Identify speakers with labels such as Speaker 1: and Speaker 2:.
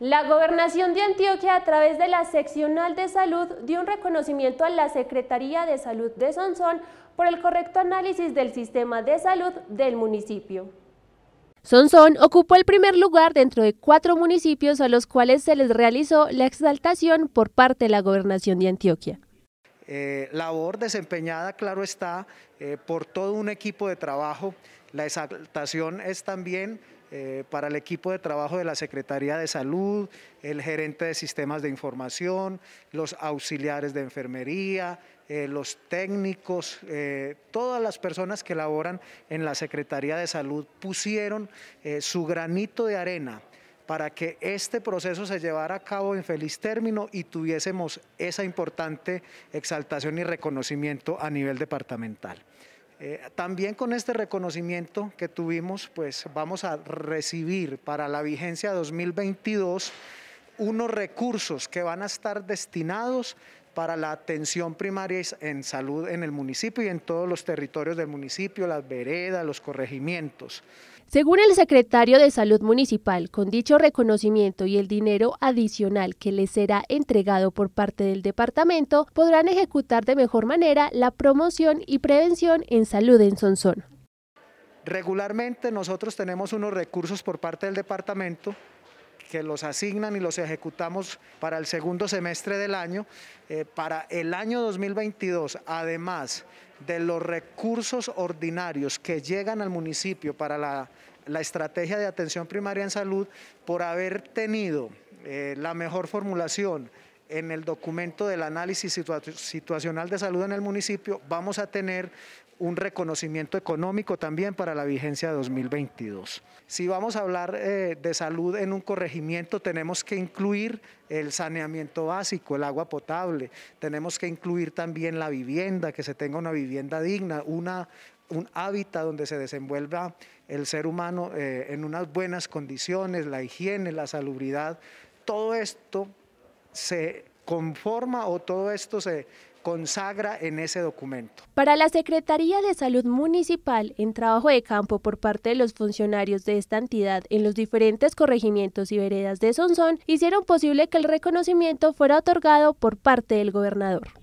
Speaker 1: La Gobernación de Antioquia a través de la Seccional de Salud dio un reconocimiento a la Secretaría de Salud de Sonsón por el correcto análisis del sistema de salud del municipio. Sonsón ocupó el primer lugar dentro de cuatro municipios a los cuales se les realizó la exaltación por parte de la Gobernación de Antioquia.
Speaker 2: Eh, labor desempeñada, claro está, eh, por todo un equipo de trabajo. La exaltación es también eh, para el equipo de trabajo de la Secretaría de Salud, el gerente de sistemas de información, los auxiliares de enfermería, eh, los técnicos, eh, todas las personas que laboran en la Secretaría de Salud pusieron su granito de arena para que este proceso se llevara a cabo en feliz término y tuviésemos esa importante exaltación y reconocimiento a nivel departamental. Eh, también con este reconocimiento que tuvimos, pues vamos a recibir para la vigencia 2022 unos recursos que van a estar destinados para la atención primaria en salud en el municipio y en todos los territorios del municipio, las veredas, los corregimientos.
Speaker 1: Según el secretario de Salud Municipal, con dicho reconocimiento y el dinero adicional que les será entregado por parte del departamento, podrán ejecutar de mejor manera la promoción y prevención en salud en Sonsón.
Speaker 2: Regularmente nosotros tenemos unos recursos por parte del departamento que los asignan y los ejecutamos para el segundo semestre del año. Eh, para el año 2022, además de los recursos ordinarios que llegan al municipio para la, estrategia de atención primaria en salud, por haber tenido eh, la mejor formulación en el documento del análisis situacional de salud en el municipio vamos a tener un reconocimiento económico también para la vigencia de 2022. Si vamos a hablar eh, de salud en un corregimiento, tenemos que incluir el saneamiento básico, el agua potable, tenemos que incluir también la vivienda, que se tenga una vivienda digna, una un hábitat donde se desenvuelva el ser humano eh, en unas buenas condiciones, la higiene, la salubridad, todo esto se conforma o todo esto se consagra en ese documento.
Speaker 1: Para la Secretaría de Salud Municipal, en trabajo de campo por parte de los funcionarios de esta entidad en los diferentes corregimientos y veredas de Sonsón, hicieron posible que el reconocimiento fuera otorgado por parte del gobernador.